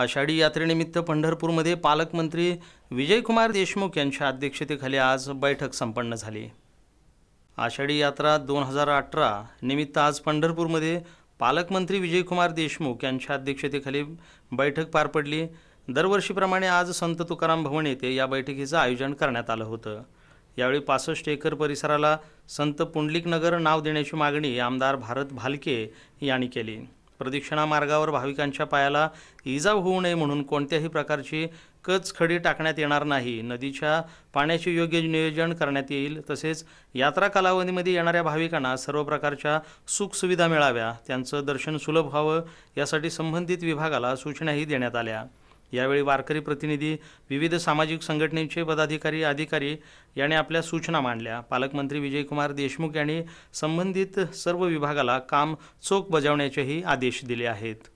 आषाढी यात्रेनिमित्त पंढरपूरमध्ये पालकमंत्री विजयकुमार देशमुख यांच्या अध्यक्षतेखाली आज बैठक संपन्न झाली आषाढी यात्रा दोन हजार अठरा निमित्त आज पंढरपूरमध्ये पालकमंत्री विजयकुमार देशमुख यांच्या अध्यक्षतेखाली बैठक पार पडली दरवर्षीप्रमाणे आज संत तुकाराम भवन येथे या बैठकीचं आयोजन करण्यात आलं होतं यावेळी पासष्ट एकर परिसराला संत पुंडलिक नगर नाव देण्याची मागणी आमदार भारत भालके यांनी केली प्रदक्षिणा मार्गावर भाविकांच्या पायाला इजा होऊ नये म्हणून कोणत्याही प्रकारची कच खडी टाकण्यात येणार नाही नदीच्या पाण्याचे योग्य नियोजन करण्यात येईल तसेच यात्रा कालावधीमध्ये येणाऱ्या भाविकांना सर्व प्रकारच्या सुखसुविधा मिळाव्या त्यांचं दर्शन सुलभ व्हावं यासाठी संबंधित विभागाला सूचनाही देण्यात आल्या यावेळी वारकरी प्रतिनिधी विविध सामाजिक संघटनेचे पदाधिकारी अधिकारी यांनी आपल्या सूचना मांडल्या पालकमंत्री विजयकुमार देशमुख यांनी संबंधित सर्व विभागाला काम चोख बजावण्याचेही आदेश दिले आहेत